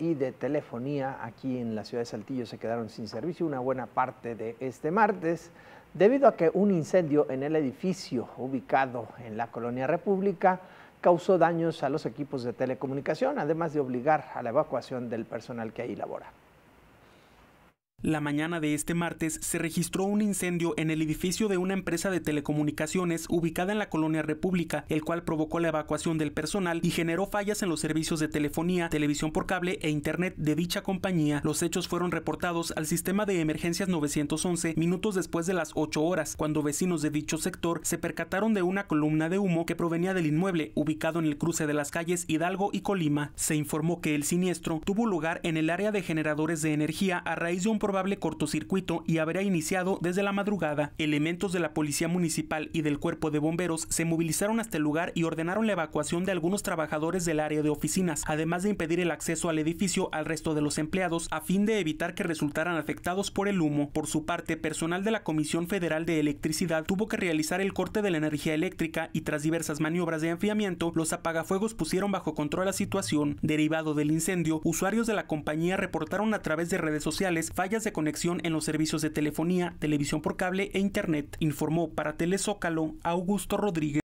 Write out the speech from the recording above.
y de telefonía aquí en la ciudad de Saltillo se quedaron sin servicio una buena parte de este martes debido a que un incendio en el edificio ubicado en la colonia República causó daños a los equipos de telecomunicación, además de obligar a la evacuación del personal que ahí labora. La mañana de este martes se registró un incendio en el edificio de una empresa de telecomunicaciones ubicada en la colonia República, el cual provocó la evacuación del personal y generó fallas en los servicios de telefonía, televisión por cable e internet de dicha compañía. Los hechos fueron reportados al sistema de emergencias 911 minutos después de las 8 horas, cuando vecinos de dicho sector se percataron de una columna de humo que provenía del inmueble ubicado en el cruce de las calles Hidalgo y Colima. Se informó que el siniestro tuvo lugar en el área de generadores de energía a raíz de un probable cortocircuito y habrá iniciado desde la madrugada. Elementos de la policía municipal y del cuerpo de bomberos se movilizaron hasta el lugar y ordenaron la evacuación de algunos trabajadores del área de oficinas, además de impedir el acceso al edificio al resto de los empleados a fin de evitar que resultaran afectados por el humo. Por su parte, personal de la Comisión Federal de Electricidad tuvo que realizar el corte de la energía eléctrica y tras diversas maniobras de enfriamiento, los apagafuegos pusieron bajo control la situación. Derivado del incendio, usuarios de la compañía reportaron a través de redes sociales fallas de conexión en los servicios de telefonía, televisión por cable e Internet, informó para Telezócalo Augusto Rodríguez